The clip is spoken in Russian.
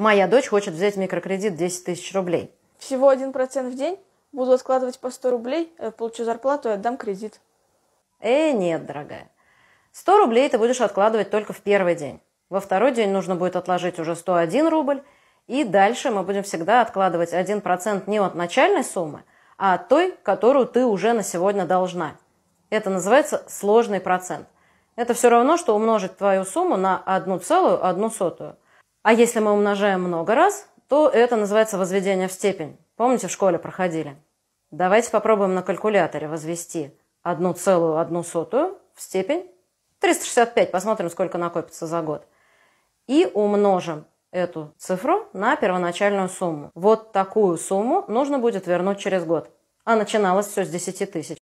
Моя дочь хочет взять микрокредит 10 тысяч рублей. Всего 1% в день? Буду откладывать по 100 рублей, э, получу зарплату и отдам кредит. Э, нет, дорогая. 100 рублей ты будешь откладывать только в первый день. Во второй день нужно будет отложить уже 101 рубль. И дальше мы будем всегда откладывать 1% не от начальной суммы, а от той, которую ты уже на сегодня должна. Это называется сложный процент. Это все равно, что умножить твою сумму на 1,1 а если мы умножаем много раз, то это называется возведение в степень. Помните, в школе проходили? Давайте попробуем на калькуляторе возвести 1,1 в степень 365, посмотрим, сколько накопится за год. И умножим эту цифру на первоначальную сумму. Вот такую сумму нужно будет вернуть через год. А начиналось все с 10 тысяч.